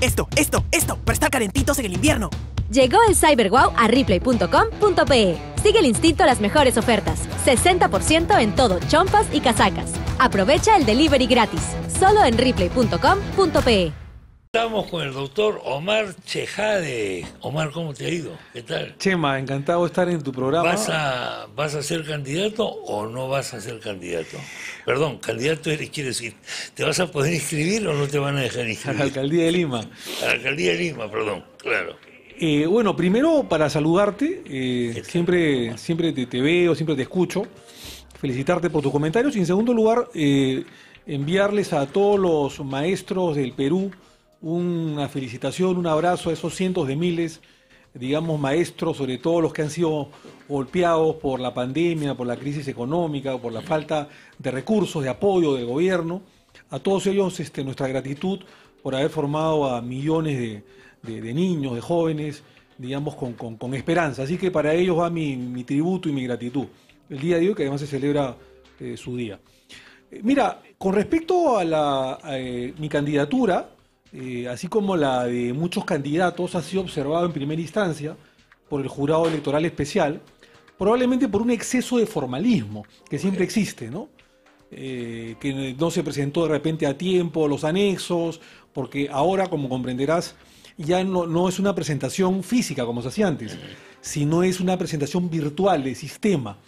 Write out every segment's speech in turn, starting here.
esto, esto, esto, para estar calentitos en el invierno. Llegó el CyberWow a replay.com.pe. Sigue el instinto a las mejores ofertas. 60% en todo, chompas y casacas. Aprovecha el delivery gratis, solo en replay.com.pe. Estamos con el doctor Omar Chejade. Omar, ¿cómo te ha ido? ¿Qué tal? Chema, encantado de estar en tu programa. ¿Vas a, ser candidato o no vas a ser candidato? Perdón, candidato eres, quiere decir, ¿te vas a poder inscribir o no te van a dejar inscribir? A la alcaldía de Lima. A la alcaldía de Lima, perdón, claro. Eh, bueno, primero para saludarte, eh, siempre, siempre te, veo, siempre te escucho. Felicitarte por tus comentarios y en segundo lugar, eh, enviarles a todos los maestros del Perú una felicitación, un abrazo a esos cientos de miles, digamos, maestros, sobre todo los que han sido golpeados por la pandemia, por la crisis económica, por la falta de recursos, de apoyo del gobierno. A todos ellos este, nuestra gratitud por haber formado a millones de, niños, de jóvenes, digamos, con, con, esperanza. Así que para ellos va mi, mi, tributo y mi gratitud. El día de hoy, que además se celebra eh, su día. Eh, mira, con respecto a, eh, mi candidatura, eh, así como la de muchos candidatos, ha sido observado en primera instancia por el jurado electoral especial, probablemente por un exceso de formalismo que siempre existe, ¿no? Eh, que no se presentó de repente a tiempo los anexos, porque ahora, como comprenderás, ya no, no es una presentación física como se hacía antes, sino es una presentación virtual de sistema.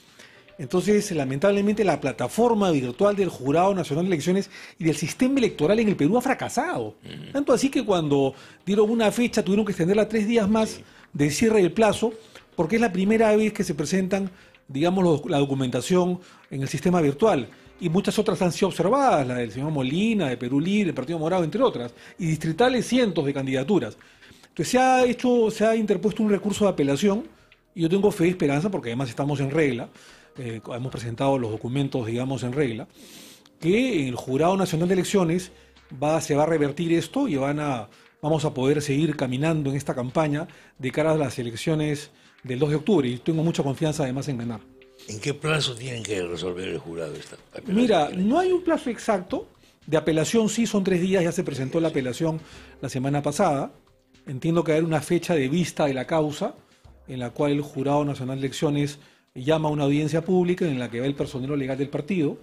Entonces, lamentablemente, la plataforma virtual del Jurado Nacional de Elecciones y del sistema electoral en el Perú ha fracasado. Tanto así que cuando dieron una fecha tuvieron que extenderla tres días más de cierre del plazo, porque es la primera vez que se presentan, digamos, la documentación en el sistema virtual. Y muchas otras han sido observadas, la del señor Molina, de Perú Libre, del Partido Morado, entre otras, y distritales cientos de candidaturas. Entonces se ha hecho, se ha interpuesto un recurso de apelación, y yo tengo fe y esperanza, porque además estamos en regla, eh, hemos presentado los documentos, digamos, en regla, que el Jurado Nacional de Elecciones va, se va a revertir esto y van a, vamos a poder seguir caminando en esta campaña de cara a las elecciones del 2 de octubre y tengo mucha confianza además en ganar. ¿En qué plazo tienen que resolver el jurado esta apelación? Mira, no hay un plazo exacto. De apelación sí son tres días, ya se presentó la apelación la semana pasada. Entiendo que hay una fecha de vista de la causa en la cual el Jurado Nacional de Elecciones llama a una audiencia pública en la que va el personero legal del partido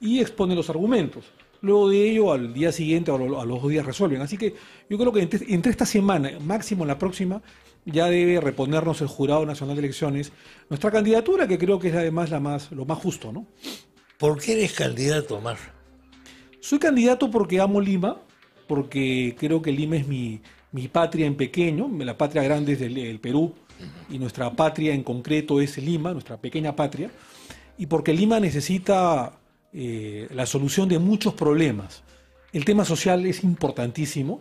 y expone los argumentos. Luego de ello, al día siguiente o a los dos días resuelven. Así que yo creo que entre, esta semana, máximo la próxima, ya debe reponernos el Jurado Nacional de Elecciones nuestra candidatura, que creo que es además la más, lo más justo, ¿no? ¿Por qué eres candidato, Omar? Soy candidato porque amo Lima, porque creo que Lima es mi, patria en pequeño, la patria grande es del, el Perú, y nuestra patria en concreto es Lima, nuestra pequeña patria, y porque Lima necesita eh, la solución de muchos problemas. El tema social es importantísimo.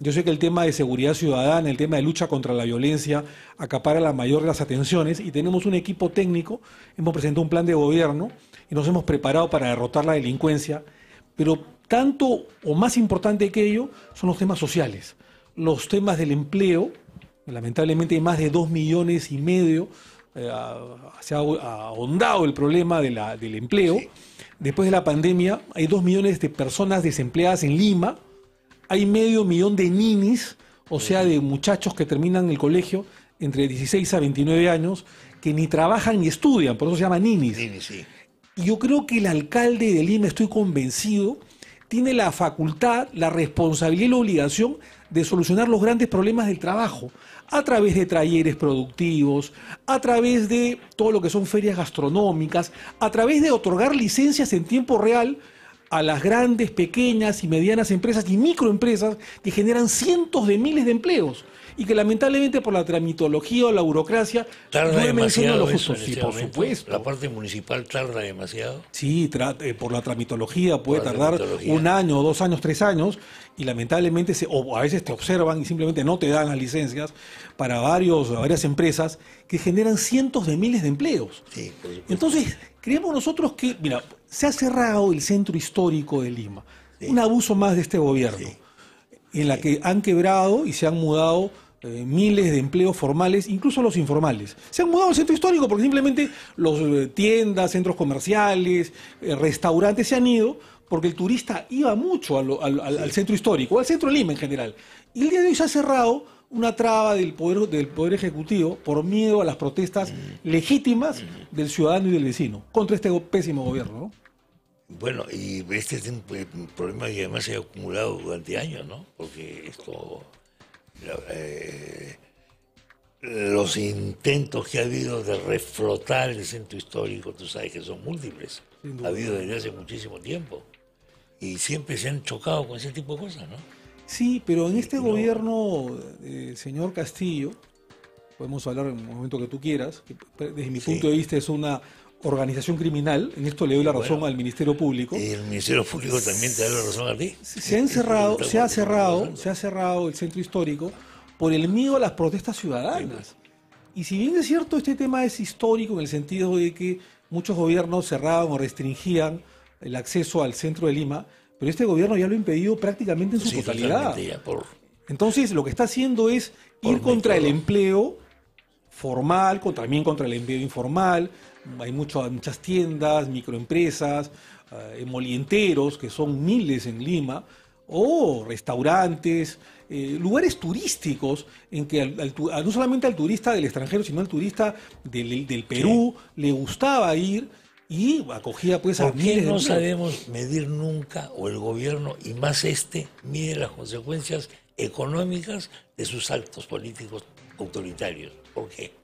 Yo sé que el tema de seguridad ciudadana, el tema de lucha contra la violencia, acapara la mayor de las atenciones y tenemos un equipo técnico, hemos presentado un plan de gobierno y nos hemos preparado para derrotar la delincuencia, pero tanto o más importante que ello son los temas sociales, los temas del empleo, Lamentablemente hay más de dos millones y medio. Eh, se ha ahondado el problema del empleo. Después de la pandemia hay dos millones de personas desempleadas en Lima. Hay medio millón de ninis, o sea, de muchachos que terminan el colegio entre 16 a 29 años, que ni trabajan ni estudian, por eso se llama ninis. Y yo creo que el alcalde de Lima, estoy convencido, tiene la facultad, la responsabilidad y la obligación de solucionar los grandes problemas del trabajo a través de talleres productivos, a través de todo lo que son ferias gastronómicas, a través de otorgar licencias en tiempo real a las grandes, pequeñas y medianas empresas y microempresas que generan cientos de miles de empleos y que lamentablemente por la tramitología o la burocracia tarda demasiado por supuesto. La parte municipal tarda demasiado. Sí, eh, por la tramitología puede tardar un año, dos años, tres años y lamentablemente se, o a veces te observan y simplemente no te dan las licencias para varios, varias empresas que generan cientos de miles de empleos. Entonces, creemos nosotros que, mira, se ha cerrado el centro histórico de Lima. Un abuso más de este gobierno, en la que han quebrado y se han mudado eh, miles de empleos formales, incluso los informales. Se han mudado al centro histórico porque simplemente los eh, tiendas, centros comerciales, eh, restaurantes se han ido porque el turista iba mucho al, centro histórico, al centro de Lima en general. Y el día de hoy se ha cerrado una traba del poder, del poder Ejecutivo por miedo a las protestas mm. legítimas mm. del ciudadano y del vecino contra este pésimo gobierno. Bueno, y este es un problema que además se ha acumulado durante años, ¿no? Porque esto eh, los intentos que ha habido de reflotar el centro histórico, tú sabes que son múltiples, ha habido desde hace muchísimo tiempo. Y siempre se han chocado con ese tipo de cosas, ¿no? Sí, pero en este gobierno, eh, señor Castillo, podemos hablar en el momento que tú quieras, desde mi punto de vista es una, organización criminal, en esto le doy la razón al Ministerio Público. Y el Ministerio Público también te da la razón a ti. Se, ha cerrado, se ha cerrado, se ha cerrado el centro histórico por el miedo a las protestas ciudadanas. Pues. Y si bien es cierto, este tema es histórico en el sentido de que muchos gobiernos cerraban o restringían el acceso al centro de Lima, pero este gobierno ya lo ha impedido prácticamente en su totalidad. Entonces, lo que está haciendo es ir contra el empleo formal, también contra el empleo informal, hay muchas tiendas, microempresas, emolienteros, eh, que son miles en Lima, o restaurantes, eh, lugares turísticos en que no solamente al turista del extranjero, sino al turista del, Perú le gustaba ir y acogía pues a miles qué no sabemos medir nunca, o el gobierno, y más este, mide las consecuencias económicas de sus actos políticos autoritarios? ¿Por qué?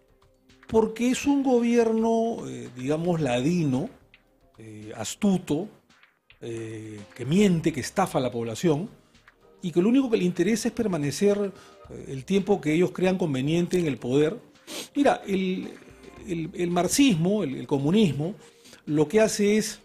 porque es un gobierno, eh, digamos, ladino, eh, astuto, eh, que miente, que estafa a la población, y que lo único que le interesa es permanecer el tiempo que ellos crean conveniente en el poder. Mira, el, marxismo, el comunismo, lo que hace es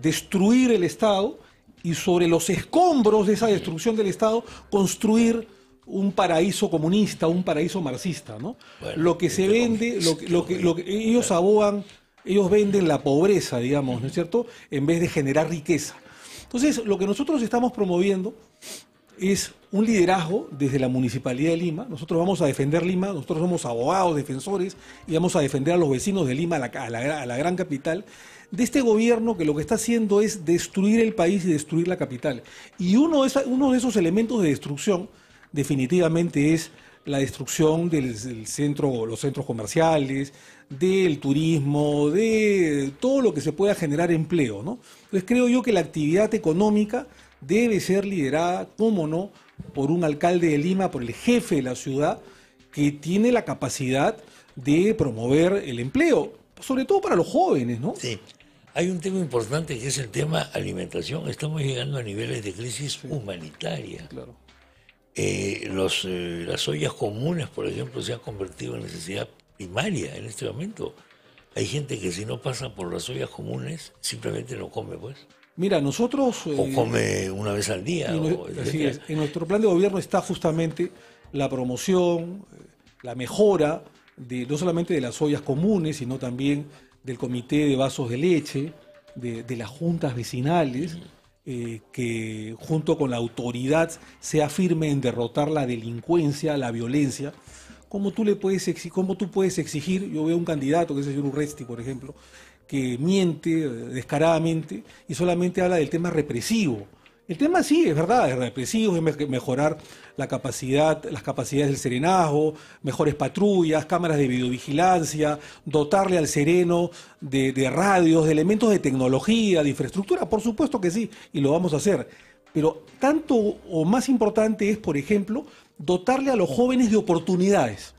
destruir el Estado y sobre los escombros de esa destrucción del Estado construir un paraíso comunista, un paraíso marxista, ¿no? lo que se vende, lo, que, ellos abogan, ellos venden la pobreza, digamos, ¿no es cierto?, en vez de generar riqueza. Entonces, lo que nosotros estamos promoviendo es un liderazgo desde la Municipalidad de Lima. Nosotros vamos a defender Lima, nosotros somos abogados, defensores, y vamos a defender a los vecinos de Lima, a la, gran capital, de este gobierno que lo que está haciendo es destruir el país y destruir la capital. Y uno uno de esos elementos de destrucción definitivamente es la destrucción del, centro, los centros comerciales, del turismo, de todo lo que se pueda generar empleo, ¿no? Entonces creo yo que la actividad económica debe ser liderada, cómo no, por un alcalde de Lima, por el jefe de la ciudad, que tiene la capacidad de promover el empleo, sobre todo para los jóvenes, ¿no? Sí. Hay un tema importante que es el tema alimentación. Estamos llegando a niveles de crisis humanitaria. Claro. Eh, los, eh, las ollas comunes, por ejemplo, se han convertido en necesidad primaria en este momento. Hay gente que si no pasa por las ollas comunes, simplemente no come, pues. Mira, nosotros... o eh, come una vez al día. En nuestro plan de gobierno está justamente la promoción, la mejora, de, no solamente de las ollas comunes, sino también del comité de vasos de leche, de, las juntas vecinales. Eh, que junto con la autoridad sea firme en derrotar la delincuencia, la violencia. ¿Cómo tú, le puedes exigir, tú puedes exigir? Yo veo un candidato, que es el señor Urresti, por ejemplo, que miente descaradamente y solamente habla del tema represivo. El tema sí, es verdad, es represivo, es mejorar la capacidad, las capacidades del serenazgo, mejores patrullas, cámaras de videovigilancia, dotarle al sereno de, de radios, de elementos de tecnología, de infraestructura, por supuesto que sí, y lo vamos a hacer. Pero tanto o más importante es, por ejemplo, dotarle a los jóvenes de oportunidades.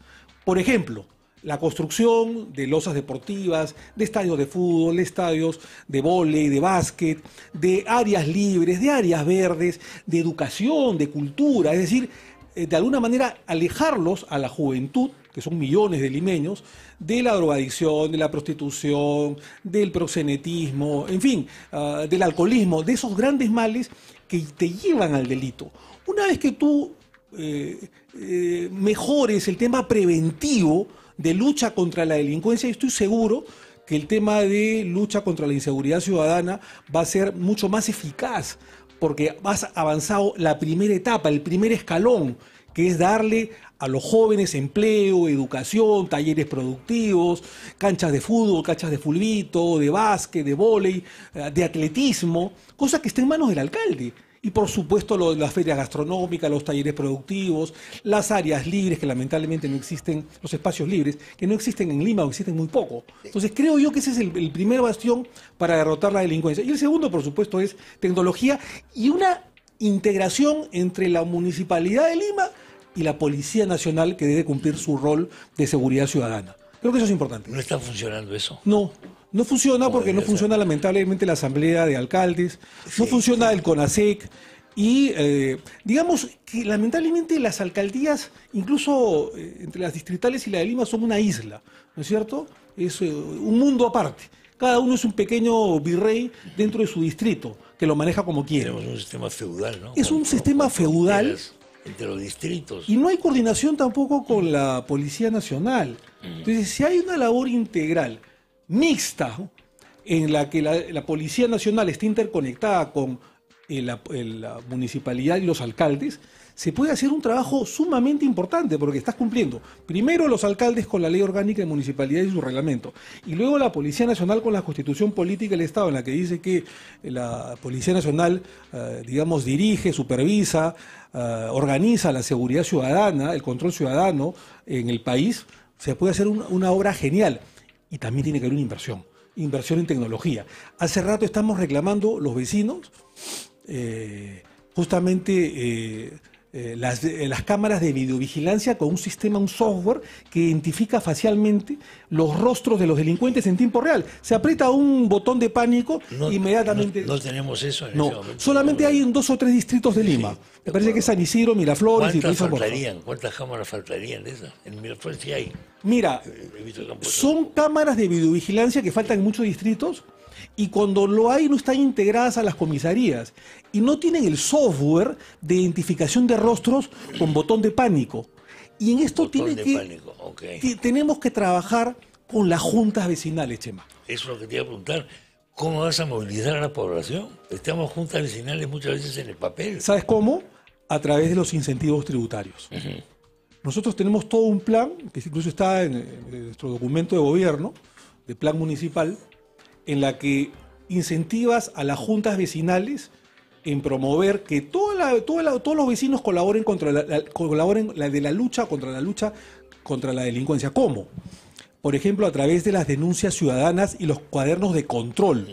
Por ejemplo, la construcción de losas deportivas, de estadios de fútbol, de estadios de volei, de básquet, de áreas libres, de áreas verdes, de educación, de cultura, es decir, eh, de alguna manera alejarlos a la juventud, que son millones de limeños, de la drogadicción, de la prostitución, del proxenetismo, en fin, ah, del alcoholismo, de esos grandes males que te llevan al delito. Una vez que tú eh, eh, mejores el tema preventivo, de lucha contra la delincuencia y estoy seguro que el tema de lucha contra la inseguridad ciudadana va a ser mucho más eficaz porque has avanzado la primera etapa, el primer escalón, que es darle a los jóvenes empleo, educación, talleres productivos, canchas de fútbol, canchas de fulbito, de básquet, de vóley, eh, de atletismo, cosas que está en manos del alcalde. Y por supuesto las ferias gastronómicas, los talleres productivos, las áreas libres que lamentablemente no existen, los espacios libres, que no existen en Lima o existen muy poco. Entonces creo yo que ese es el primer bastión para derrotar la delincuencia. Y el segundo, por supuesto, es tecnología y una integración entre la Municipalidad de Lima y la Policía Nacional que debe cumplir su rol de seguridad ciudadana. Creo que eso es importante. ¿No está funcionando eso? No, no funciona porque no funciona lamentablemente la Asamblea de Alcaldes, no funciona el CONASEC y eh, digamos que lamentablemente las alcaldías, incluso eh, entre las distritales y la de Lima, son una isla, ¿no es cierto? Es eh, un mundo aparte. Cada uno es un pequeño virrey dentro de su distrito, que lo maneja como quiere. Tenemos un sistema feudal, ¿no? Es un sistema feudal entre los distritos. Y no hay coordinación tampoco con la Policía Nacional. Mm. Entonces, si hay una labor integral mixta en la que la, Policía Nacional está interconectada con eh, eh, la, municipalidad y los alcaldes, se puede hacer un trabajo sumamente importante porque estás cumpliendo primero los alcaldes con la ley orgánica de municipalidades y su reglamento y luego la Policía Nacional con la Constitución Política del Estado en la que dice que eh, la Policía Nacional, digamos, dirige, supervisa, organiza la seguridad ciudadana, el control ciudadano en el país, se puede hacer una obra genial y también tiene que haber una inversión, inversión en tecnología. Hace rato estamos reclamando los vecinos, eh, justamente eh, eh, eh, las, cámaras de videovigilancia con un sistema, un software que identifica facialmente los rostros de los delincuentes en tiempo real. Se aprieta un botón de pánico inmediatamente. No, tenemos eso en no, Solamente hay en dos o tres distritos de Lima. Me parece que San Isidro, Miraflores y faltarían? ¿Cuántas cámaras faltarían de esas? En Miraflores sí hay. Mira, eh, son cámaras de videovigilancia que faltan en muchos distritos y cuando lo hay, no están integradas a las comisarías. Y no tienen el software de identificación de rostros con botón de pánico. Y en esto tiene que, tenemos que trabajar con las juntas vecinales, Chema. Eso es lo que te iba a preguntar. ¿Cómo vas a movilizar a la población? Estamos juntas vecinales muchas veces en el papel. ¿Sabes cómo? A través de los incentivos tributarios. Nosotros tenemos todo un plan, que incluso está en nuestro documento de gobierno, de plan municipal, en la que incentivas a las juntas vecinales en promover que toda la, todos los vecinos colaboren contra colaboren de la lucha contra la lucha contra la delincuencia. ¿Cómo? Por ejemplo, a través de las denuncias ciudadanas y los cuadernos de control.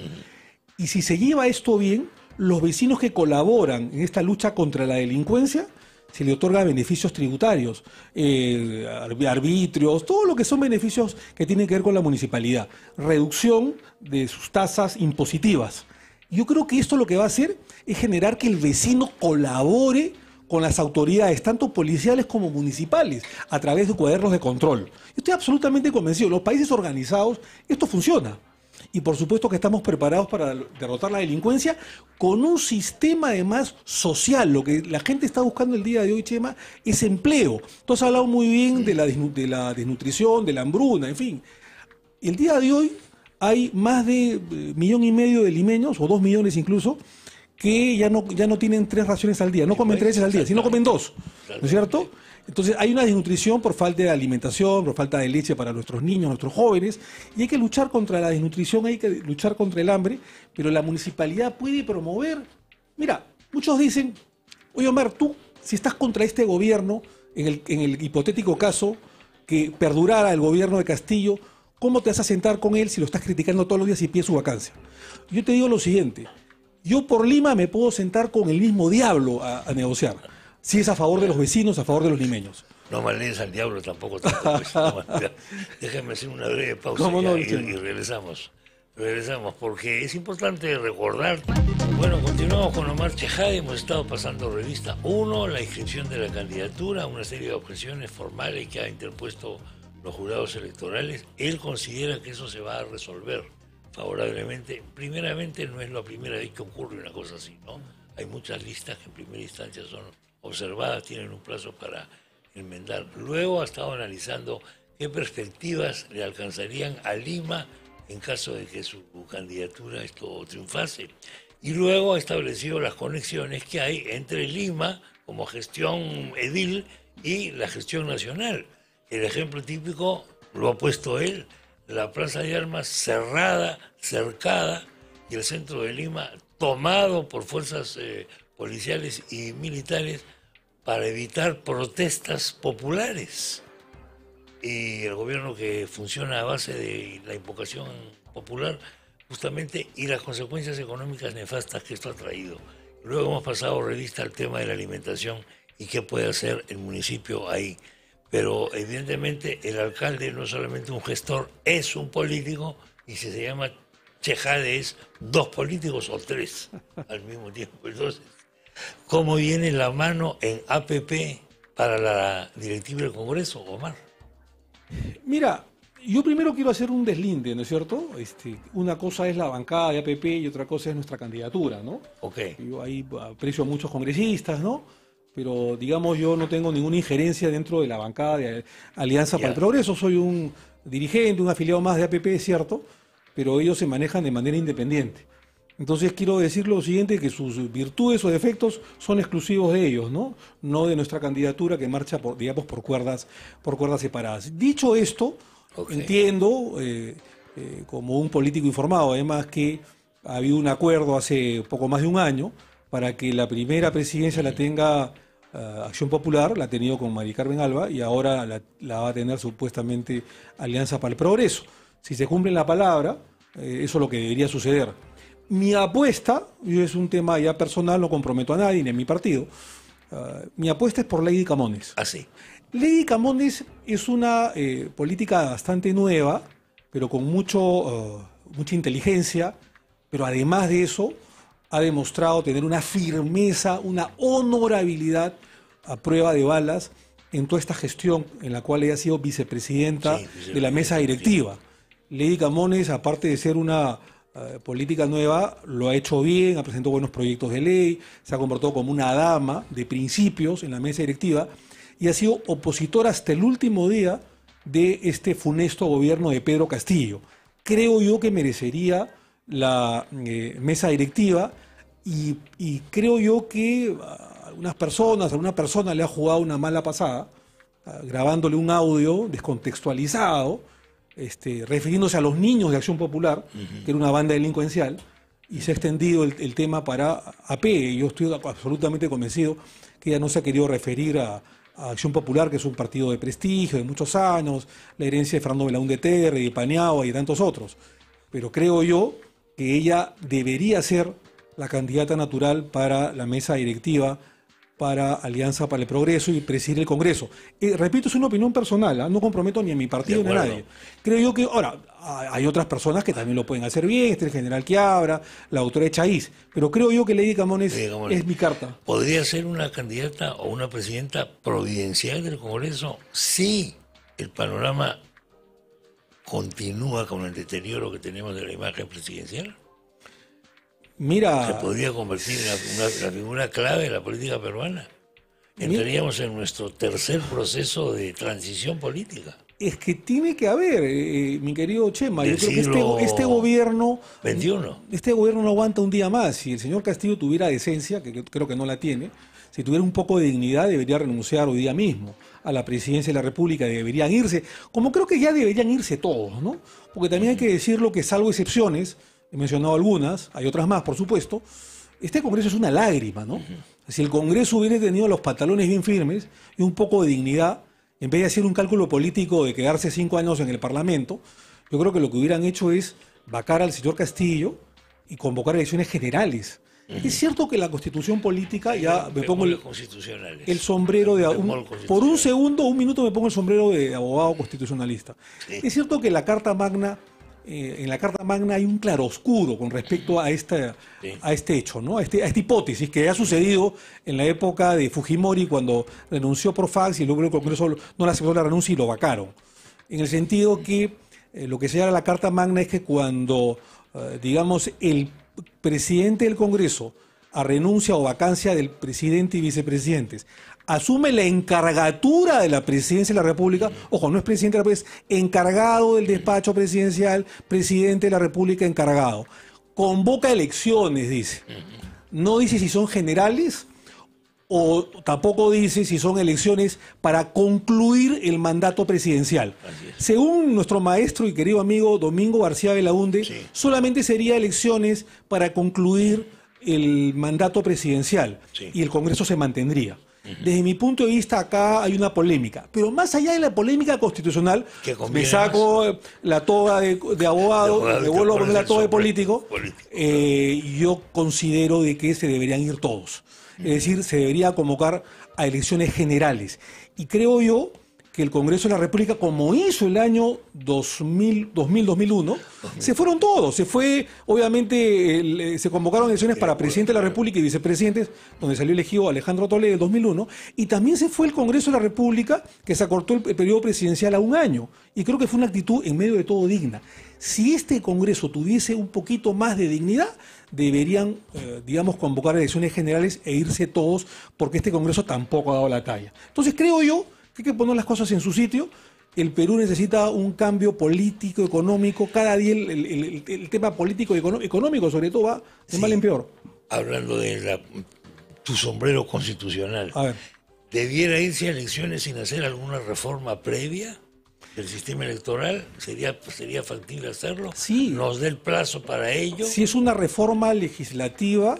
Y si se lleva esto bien, los vecinos que colaboran en esta lucha contra la delincuencia se le otorga beneficios tributarios, eh, arbitrios, todo lo que son beneficios que tienen que ver con la municipalidad, reducción de sus tasas impositivas. Yo creo que esto lo que va a hacer es generar que el vecino colabore con las autoridades, tanto policiales como municipales, a través de cuadernos de control. Estoy absolutamente convencido, los países organizados, esto funciona. Y por supuesto que estamos preparados para derrotar la delincuencia con un sistema además social. Lo que la gente está buscando el día de hoy, Chema, es empleo. Entonces has hablado muy bien de la, desnutrición, de la hambruna, en fin. El día de hoy hay más de eh, millón y medio de limeños, o dos millones incluso, que ya no, ya no tienen tres raciones al día. No comen tres al día, sino comen dos. ¿No es cierto? Entonces hay una desnutrición por falta de alimentación, por falta de leche para nuestros niños, nuestros jóvenes, y hay que luchar contra la desnutrición, hay que luchar contra el hambre, pero la municipalidad puede promover. Mira, muchos dicen, oye Omar, tú, si estás contra este gobierno, en el, hipotético caso que perdurara el gobierno de Castillo, ¿cómo te vas a sentar con él si lo estás criticando todos los días y pide su vacancia? Yo te digo lo siguiente, yo por Lima me puedo sentar con el mismo diablo a negociar. Si es a favor de los vecinos, a favor de los limeños. No malees al diablo tampoco. tampoco pues, hacer una breve pausa y, regresamos. Regresamos porque es importante recordar. Bueno, continuamos con Omar Chejade. Hemos estado pasando revista 1, la inscripción de la candidatura, una serie de objeciones formales que ha interpuesto los jurados electorales. Él considera que eso se va a resolver favorablemente. Primeramente, no es la primera vez que ocurre una cosa así, ¿no? Hay muchas listas que en primera instancia son observadas tienen un plazo para enmendar. Luego ha estado analizando qué perspectivas le alcanzarían a Lima en caso de que su candidatura esto triunfase. Y luego ha establecido las conexiones que hay entre Lima como gestión edil y la gestión nacional. El ejemplo típico lo ha puesto él, la Plaza de Armas cerrada, cercada, y el centro de Lima tomado por fuerzas eh, policiales y militares para evitar protestas populares. Y el gobierno que funciona a base de la invocación popular, justamente, y las consecuencias económicas nefastas que esto ha traído. Luego hemos pasado revista al tema de la alimentación y qué puede hacer el municipio ahí. Pero evidentemente el alcalde no es solamente un gestor, es un político y si se llama Chejade es dos políticos o tres al mismo tiempo. Entonces, ¿Cómo viene la mano en APP para la directiva del Congreso, Omar? Mira, yo primero quiero hacer un deslinde, ¿no es cierto? Este, una cosa es la bancada de APP y otra cosa es nuestra candidatura, ¿no? Ok. Yo ahí aprecio a muchos congresistas, ¿no? Pero digamos, yo no tengo ninguna injerencia dentro de la bancada de Alianza para el Progreso. Soy un dirigente, un afiliado más de APP, es cierto, pero ellos se manejan de manera independiente. Entonces quiero decir lo siguiente, que sus virtudes o defectos son exclusivos de ellos, ¿no? No de nuestra candidatura que marcha, por, digamos, por cuerdas, por cuerdas separadas. Dicho esto, entiendo, eh, eh, como un político informado, además que ha habido un acuerdo hace poco más de un año para que la primera presidencia la tenga eh, Acción Popular, la ha tenido con Mari Carmen Alba y ahora la, va a tener supuestamente Alianza para el Progreso. Si se cumple la palabra, eso es lo que debería suceder mi apuesta, y es un tema ya personal, no comprometo a nadie ni en mi partido, ah, mi apuesta es por Lady Camones. Así. Ah, Lady Camones es una eh, política bastante nueva, pero con ah, mucha inteligencia, pero además de eso ha demostrado tener una firmeza, una honorabilidad a prueba de balas en toda esta gestión en la cual ella ha sido vicepresidenta de la mesa directiva. Lady Camones, aparte de ser una eh, política nueva lo ha hecho bien, ha presentado buenos proyectos de ley, se ha comportado como una dama de principios en la mesa directiva y ha sido opositor hasta el último día de este funesto gobierno de Pedro Castillo. Creo yo que merecería la mm, eh, mesa directiva y, creo yo que a algunas personas, a persona le ha jugado una mala pasada, ah, grabándole un audio descontextualizado, este, refiriéndose a los niños de Acción Popular, que era una banda delincuencial, y se ha extendido el, tema para AP. yo estoy absolutamente convencido que ella no se ha querido referir a, Acción Popular, que es un partido de prestigio, de muchos años, la herencia de Fernando Belaún de Terre, de Paniagua y tantos otros. Pero creo yo que ella debería ser la candidata natural para la mesa directiva para Alianza para el Progreso y presidir el Congreso. repito, es una opinión personal, ¿ah? no comprometo ni a mi partido ni a nadie. Creo yo que, ahora, hay otras personas que también lo pueden hacer bien, el general Quiabra, la autora de Chaís, pero creo yo que Lady Camones, es mi carta. ¿Podría ser una candidata o una presidenta providencial del Congreso? si el panorama continúa con el deterioro que tenemos de la imagen presidencial. Mira. Se podría convertir en una, figura clave de la política peruana. Entraríamos en nuestro tercer proceso de transición política. Es que tiene que haber, eh, eh, mi querido Chema. yo creo que este, este gobierno. Este gobierno no aguanta un día más. Si el señor Castillo tuviera decencia, que, que creo que no la tiene, si tuviera un poco de dignidad, debería renunciar hoy día mismo a la presidencia de la República, deberían irse, como creo que ya deberían irse todos, ¿no? Porque también hay que decirlo que salvo excepciones, he mencionado algunas, hay otras más, por supuesto, este Congreso es una lágrima, ¿no? Si el Congreso hubiera tenido los pantalones bien firmes y un poco de dignidad, en vez de hacer un cálculo político de quedarse cinco años en el Parlamento, yo creo que lo que hubieran hecho es vacar al señor Castillo y convocar elecciones generales. Es cierto que la constitución política, ya me pongo el, el sombrero de... por un segundo, un minuto me pongo el sombrero de abogado constitucionalista. Es cierto que la Carta Magna eh, en la Carta Magna hay un claro oscuro con respecto a, este hecho, ¿no? Este, a, esta hipótesis que ha sucedido en la época de Fujimori cuando renunció por fax y luego el Congreso no le aceptó la renuncia y lo vacaron. En el sentido que eh, lo que señala la Carta Magna es que cuando, eh, digamos, el presidente del Congreso a renuncia o vacancia del presidente y vicepresidentes. Asume la encargatura de la presidencia de la República, ojo, no es presidente de la República, encargado del despacho presidencial, presidente de la República encargado. Convoca elecciones, dice. No dice si son generales o tampoco dice si son elecciones para concluir el mandato presidencial. Según nuestro maestro y querido amigo Domingo García la solamente sería elecciones para concluir el mandato presidencial y el Congreso se mantendría. Desde mi punto de vista, acá hay una polémica. Pero más allá de la polémica constitucional, me saco la toga de, abogado, me vuelvo a poner la toga de político, eh, yo considero de que se deberían ir todos. Es decir, se debería convocar a elecciones generales. Y creo yo que el Congreso de la República, como hizo el año 2000-2001, se fueron todos. Se fue, obviamente, eh, se convocaron elecciones para presidente de la República y vicepresidentes, donde salió elegido Alejandro Toledo en 2001, y también se fue el Congreso de la República, que se acortó el periodo presidencial a un año. Y creo que fue una actitud en medio de todo digna. Si este Congreso tuviese un poquito más de dignidad, deberían, eh, digamos, convocar elecciones generales e irse todos, porque este Congreso tampoco ha dado la talla. Entonces creo yo hay que poner las cosas en su sitio. El Perú necesita un cambio político, económico. Cada día el, tema político y económico, sobre todo, va de mal en peor. Hablando de la, tu sombrero constitucional. A ver. ¿Debiera irse a elecciones sin hacer alguna reforma previa? del sistema electoral, sería, sería factible hacerlo. Sí. Nos dé el plazo para ello. Si es una reforma legislativa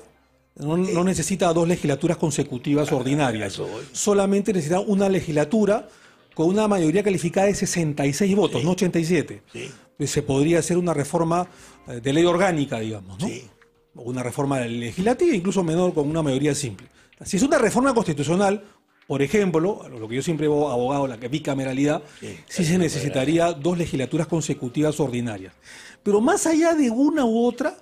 no, eh, necesita dos legislaturas consecutivas ordinarias. Solamente necesita una legislatura con una mayoría calificada de 66 votos, no 87. Eh, se podría hacer una reforma eh, de ley orgánica, digamos, ¿no? Una reforma legislativa, incluso menor, con una mayoría simple. Si es una reforma constitucional, por ejemplo, lo que yo siempre he abogado, la bicameralidad, sí se necesitaría dos legislaturas consecutivas ordinarias. Pero más allá de una u otra,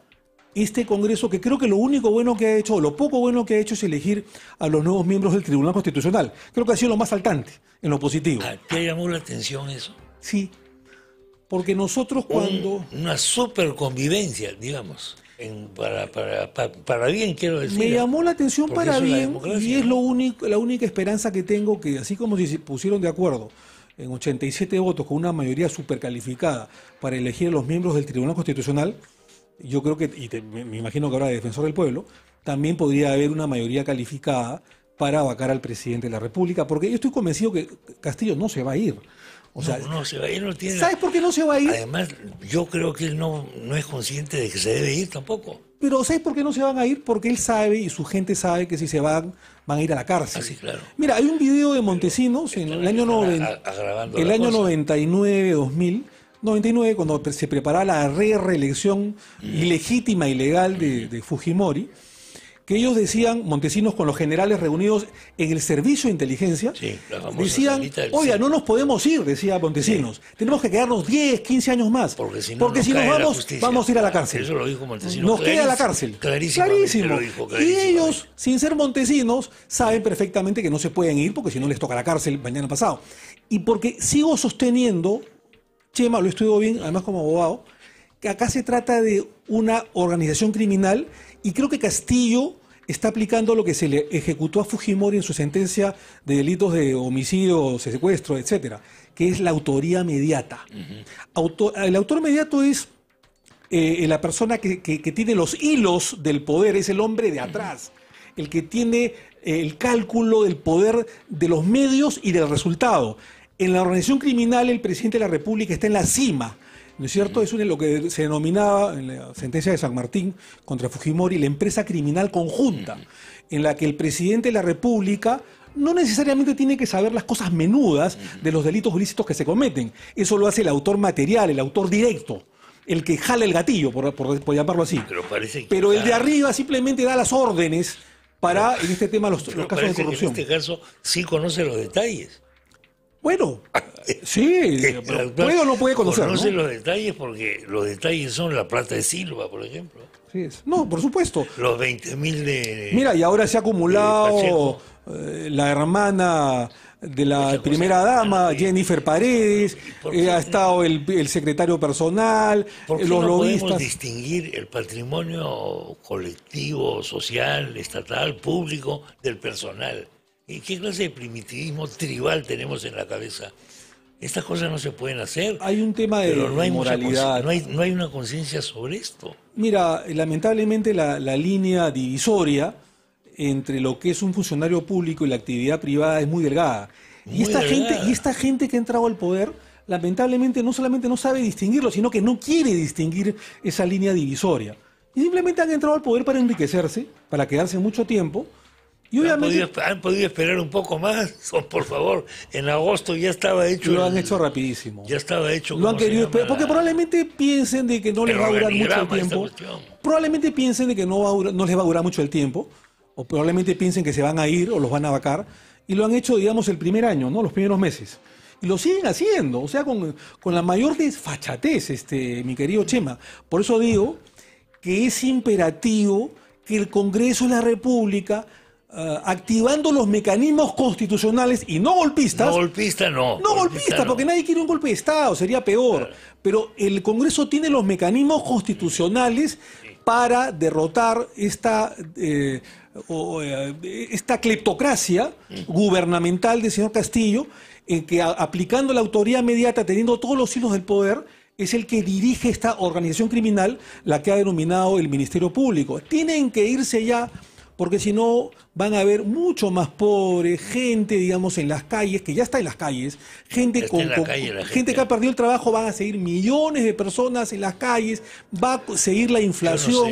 este Congreso que creo que lo único bueno que ha hecho, o lo poco bueno que ha hecho es elegir a los nuevos miembros del Tribunal Constitucional. Creo que ha sido lo más saltante en lo positivo. ¿Te llamó la atención eso? Sí, porque nosotros cuando... una super convivencia, digamos. para, para, para, para, bien, quiero decir. Me llamó la atención para bien y es lo único, la única esperanza que tengo que, así como se pusieron de acuerdo en 87 votos con una mayoría supercalificada para elegir a los miembros del Tribunal Constitucional, yo creo que, y me imagino que ahora de defensor del pueblo, también podría haber una mayoría calificada para vacar al presidente de la República, porque yo estoy convencido que Castillo no se va a ir. O sea, no se va a ir, no tiene. ¿Sabes por qué no se va a ir? Además, yo creo que él no, no es consciente de que se debe ir tampoco. Pero ¿sabes por qué no se van a ir? Porque él sabe y su gente sabe que si se van, van a ir a la cárcel. Así ah, claro. Mira, hay un video de Montesinos en el año, el año 99, 2000, 99, cuando se preparaba la reelección ilegítima y legal de, Fujimori, que ellos decían, Montesinos con los generales reunidos en el servicio de inteligencia, decían, oiga, no nos podemos ir, decía Montesinos, tenemos que quedarnos 10, 15 años más, porque si, nos, vamos, vamos a ir a la cárcel. Eso lo dijo Montesinos. Nos queda la cárcel. Clarísimo. y ellos, sin ser Montesinos, saben perfectamente que no se pueden ir porque si no les toca la cárcel mañana pasado. Y porque sigo sosteniendo Chema lo estudió bien, además como abogado, que acá se trata de una organización criminal y creo que Castillo está aplicando lo que se le ejecutó a Fujimori en su sentencia de delitos de homicidio, secuestro, etcétera, que es la autoría mediata. el autor mediato es eh, la persona que, tiene los hilos del poder, es el hombre de atrás, el que tiene eh, el cálculo del poder de los medios y del resultado. En la organización criminal el presidente de la República está en la cima. ¿No es cierto? Es es lo que se denominaba en la sentencia de San Martín contra Fujimori la empresa criminal conjunta, en la que el presidente de la República no necesariamente tiene que saber las cosas menudas de los delitos ilícitos que se cometen. Eso lo hace el autor material, el autor directo, el que jala el gatillo, por, por, llamarlo así. Pero, el de arriba simplemente da las órdenes para, en este tema, los, casos de corrupción. en este caso sí conoce los detalles. Bueno, sí, pero no puede conocer. los detalles porque los detalles son la plata de Silva, por ejemplo. No, por supuesto. Los 20 mil de. Mira, y ahora se ha acumulado eh, la hermana de la primera dama, Jennifer Paredes, eh, ha estado el, secretario personal, eh, los no podemos distinguir el patrimonio colectivo, social, estatal, público del personal? ¿Qué clase de primitivismo tribal tenemos en la cabeza? Estas cosas no se pueden hacer. Hay un tema de no hay moralidad. No hay, una conciencia sobre esto. Mira, lamentablemente la, línea divisoria entre lo que es un funcionario público y la actividad privada es muy delgada. y esta gente, y esta gente que ha entrado al poder, lamentablemente no solamente no sabe distinguirlo, sino que no quiere distinguir esa línea divisoria. Y simplemente han entrado al poder para enriquecerse, para quedarse mucho tiempo, ¿Han podido, esperar un poco más? por favor, en agosto ya estaba hecho. Lo han hecho rapidísimo. Ya estaba hecho. Lo han querido Porque probablemente piensen de que no les va a durar mucho el tiempo. Probablemente piensen de que no, les va a durar mucho el tiempo. O probablemente piensen que se van a ir o los van a vacar. Y lo han hecho, digamos, el primer año, ¿no? Los primeros meses. Y lo siguen haciendo, o sea, con, la mayor desfachatez, este, mi querido Chema. Por eso digo que es imperativo que el Congreso de la República eh, activando los mecanismos constitucionales y no golpistas. No golpista, no. No golpista, porque nadie quiere un golpe de Estado, sería peor. Pero el Congreso tiene los mecanismos constitucionales para derrotar esta, eh, eh, esta cleptocracia mm. gubernamental del señor Castillo, en que aplicando la autoridad mediata, teniendo todos los hilos del poder, es el que dirige esta organización criminal, la que ha denominado el Ministerio Público. Tienen que irse ya porque si no van a haber mucho más pobres, gente, digamos, en las calles, que ya está en las calles, gente, con, gente. que ha perdido el trabajo, van a seguir millones de personas en las calles, va a seguir la inflación,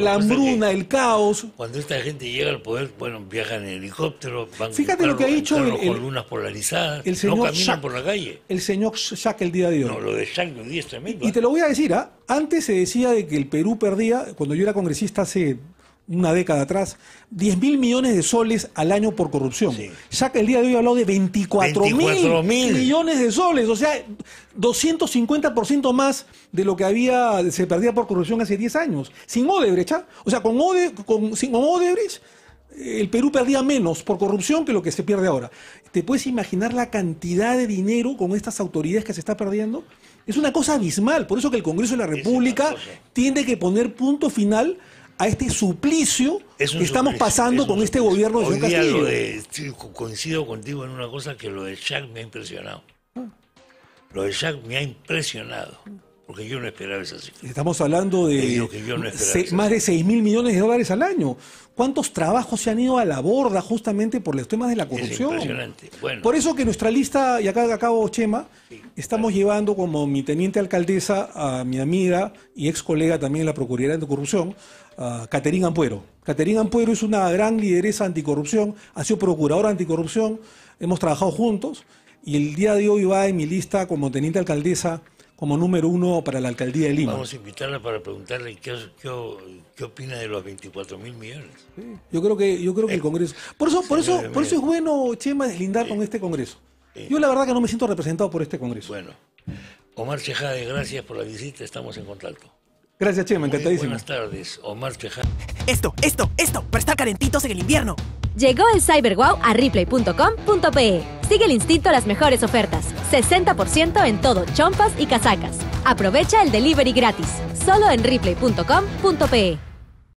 la hambruna, el caos. Cuando esta gente llega al poder, bueno, viajan en helicóptero, van Fíjate lo que ha dicho el, polarizadas, señor no caminan por la calle. El señor saca el día de hoy. No, lo de Jacques el día es tremendo. Y ¿eh? te lo voy a decir, ¿ah? Antes se decía de que el Perú perdía, cuando yo era congresista hace una década atrás, 10 mil millones de soles al año por corrupción. Ya que el día de hoy habló de 24, mil millones de soles, o sea, 250% más de lo que había se perdía por corrupción hace 10 años. Sin Odebrecht, ¿ah? o sea, con, con, sin Odebrecht eh, el Perú perdía menos por corrupción que lo que se pierde ahora. ¿Te puedes imaginar la cantidad de dinero con estas autoridades que se está perdiendo? Es una cosa abismal, por eso que el Congreso de la República tiene que poner punto final a este suplicio que estamos pasando con este gobierno de Hoy Castillo. coincido contigo en una cosa que lo de Jack me ha impresionado. Lo de Jack me ha impresionado. Porque yo no esperaba esa situación... Estamos hablando de más de 6 mil millones de dólares al año cuántos trabajos se han ido a la borda justamente por los temas de la corrupción. Por eso que nuestra lista, y acá acabo Chema, estamos llevando como mi teniente alcaldesa a mi amiga y ex colega también de la Procuraduría de Anticorrupción, Caterina Ampuero. Caterina Ampuero es una gran lideresa anticorrupción, ha sido procuradora anticorrupción, hemos trabajado juntos y el día de hoy va en mi lista como teniente alcaldesa como número uno para la alcaldía de Lima. Vamos a invitarla para preguntarle qué, opina de los 24 mil millones. yo creo que yo creo que el eh, Congreso. Por eso por eso por eso es bueno Chema deslindar eh, con este Congreso. Eh. yo la verdad que no me siento representado por este Congreso. Bueno, Omar Chejade, gracias por la visita. Estamos en contacto. Gracias, Chema, encantadísimo. buenas tardes, Omar Esto, esto, esto, para estar calentitos en el invierno. Llegó el CyberWow a replay.com.pe. Sigue el instinto a las mejores ofertas. 60% en todo, chompas y casacas. Aprovecha el delivery gratis, solo en replay.com.pe.